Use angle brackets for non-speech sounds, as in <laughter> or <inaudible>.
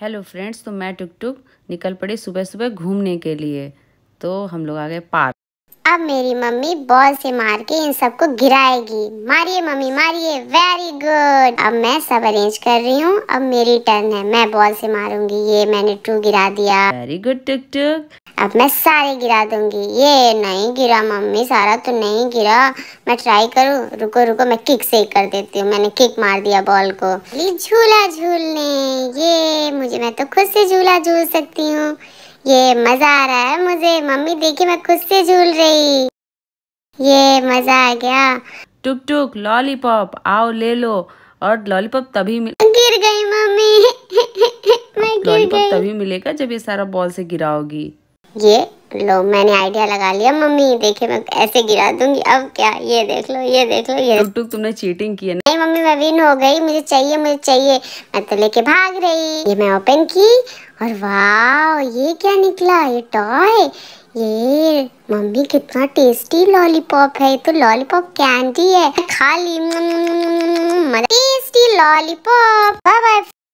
hello friends तो मैं टुक टुक निकल पड़ी सुबह सुबह घूमने के लिए तो हम लोग आ गए पार्क अब मेरी मम्मी बॉल से मार के इन सबको गिराएगी मारिए मम्मी मारिए वेरी गुड अब मैं सब अरेंज कर रही हूँ अब मेरी टर्न है मैं बॉल से मारूंगी ये मैंने टू गिरा दिया वेरी गुड टुक टुक अब मैं सारे गिरा दूंगी ये नहीं गिरा मम्मी सारा तो नहीं गिरा मैं ट्राई करूँ रुको रुको मैं किक से ही कर देती हूँ मैंने किक मार दिया बॉल को झूला झूलने ये मुझे मैं तो खुद से झूला झूल सकती हूँ ये मजा आ रहा है मुझे मम्मी देखी मैं खुद से झूल रही ये मजा आ गया टुक टुक लॉलीपॉप आओ ले लो और लॉलीपॉप तभी मिल गिर गई मम्मी <laughs> मैं गिर गई तभी मिलेगा जब ये सारा बॉल से गिराओगी ये लो मैंने आइडिया लगा लिया मम्मी देखे मैं ऐसे गिरा दूंगी अब क्या ये देख लो ये देख लो ये टुक टुक तुमने चीटिंग की है मम्मी मैं विन हो गई मुझे चाहिए मुझे चाहिए मैं तो लेके भाग रही ये मैं ओपन की और वाह ये क्या निकला ये टॉय ये मम्मी कितना टेस्टी लॉलीपॉप है ये तो लॉलीपॉप कैंडी है खा ली टेस्टी लॉलीपॉप